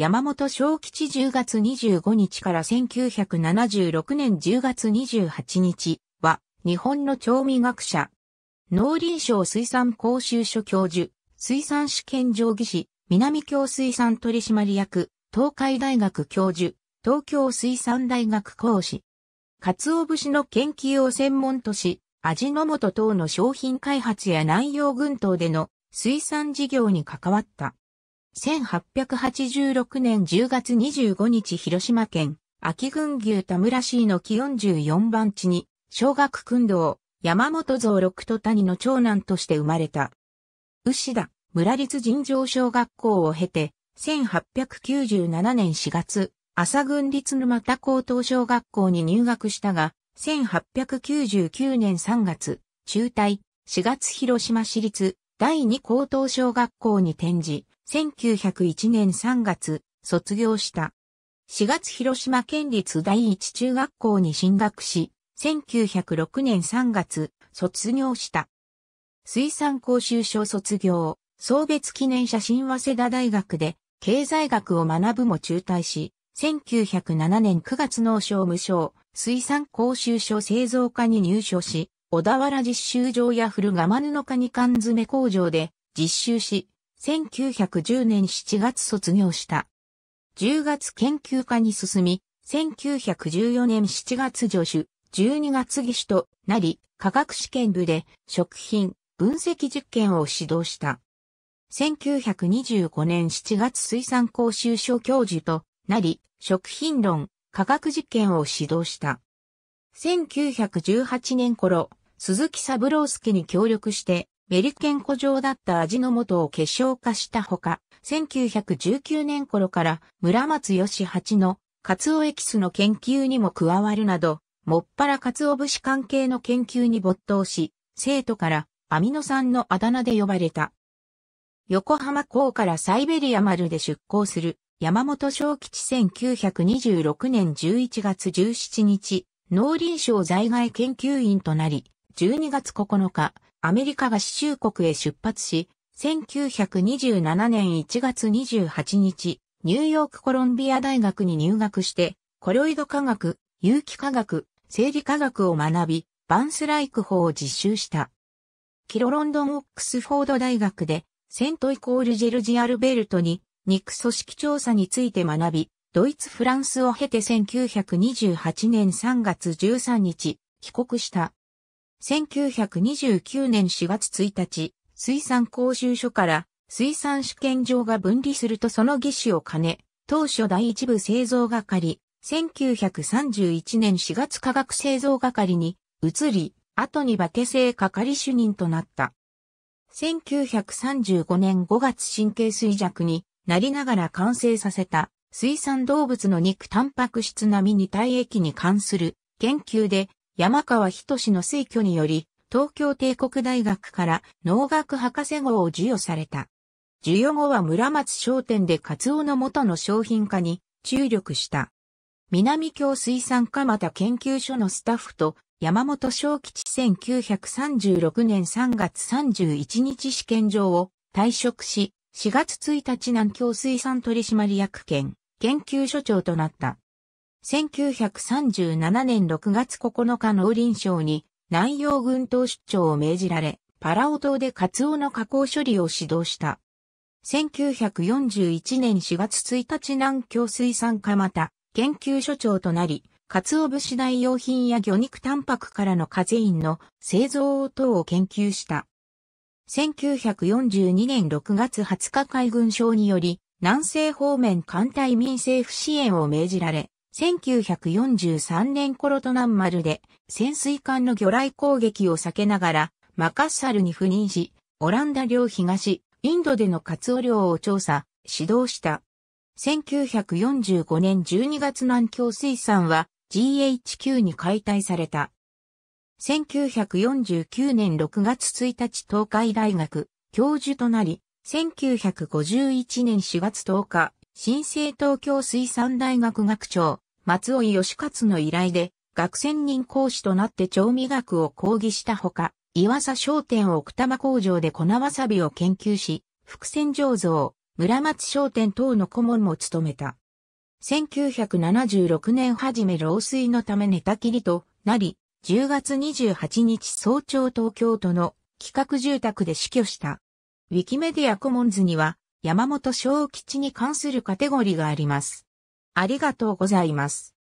山本正吉10月25日から1976年10月28日は、日本の調味学者、農林省水産講習所教授、水産試験定義士、南京水産取締役、東海大学教授、東京水産大学講師。鰹節の研究を専門とし、味の素等の商品開発や南洋群島での水産事業に関わった。1886年10月25日広島県、秋郡牛田村市の木44番地に、小学訓道、山本蔵六と谷の長男として生まれた。牛田、村立尋常小学校を経て、1897年4月、朝郡立沼田高等小学校に入学したが、1899年3月、中退、4月広島市立第二高等小学校に転じ、1901年3月、卒業した。4月広島県立第一中学校に進学し、1906年3月、卒業した。水産講習所卒業、送別記念写真早稲田大学で、経済学を学ぶも中退し、1907年9月農商無償、水産講習所製造課に入所し、小田原実習場や古釜布カニ缶詰工場で実習し、1910年7月卒業した。10月研究科に進み、1914年7月助手、12月技師となり、科学試験部で食品、分析実験を指導した。1925年7月水産講習所教授となり、食品論、科学実験を指導した。1918年頃、鈴木三郎助に協力して、メリケン古城だった味の素を結晶化したほか、1919年頃から村松義八のカツオエキスの研究にも加わるなど、もっぱらカツオ節関係の研究に没頭し、生徒からアミノ酸のあだ名で呼ばれた。横浜港からサイベリア丸で出港する山本正吉1926年11月17日、農林省在外研究員となり、12月9日、アメリカ合衆国へ出発し、1927年1月28日、ニューヨークコロンビア大学に入学して、コロイド科学、有機化学、生理化学を学び、バンスライク法を実習した。キロロンドン・オックスフォード大学で、セントイコールジェルジ・アルベルトに、肉組織調査について学び、ドイツ・フランスを経て1928年3月13日、帰国した。1929年4月1日、水産講習所から水産試験場が分離するとその技師を兼ね、当初第一部製造係、1931年4月科学製造係に移り、後に化け製係主任となった。1935年5月神経衰弱になりながら完成させた水産動物の肉タンパク質並みに体液に関する研究で山川仁の推挙により、東京帝国大学から農学博士号を授与された。授与後は村松商店でカツオの元の商品化に注力した。南京水産蒲田研究所のスタッフと山本正吉1936年3月31日試験場を退職し、4月1日南京水産取締役兼研究所長となった。1937年6月9日農林省に南洋軍島出張を命じられ、パラオ島でカツオの加工処理を指導した。1941年4月1日南京水産課また研究所長となり、カツオ節代用品や魚肉タンパクからのカゼインの製造等を研究した。1942年6月20日海軍省により、南西方面艦隊民政府支援を命じられ、1943年頃と南丸で潜水艦の魚雷攻撃を避けながらマカッサルに赴任し、オランダ領東、インドでのカツオ漁を調査、指導した。1945年12月南京水産は GHQ に解体された。1949年6月1日東海大学教授となり、1951年4月10日、新生東京水産大学学長、松尾義勝の依頼で、学専任講師となって調味学を講義したほか、岩佐商店奥多摩工場で粉わさびを研究し、伏線醸造、村松商店等の顧問も務めた。1976年初め老衰のため寝たきりとなり、10月28日早朝東京都の企画住宅で死去した。ウィキメディアコモンズには山本昭吉に関するカテゴリーがあります。ありがとうございます。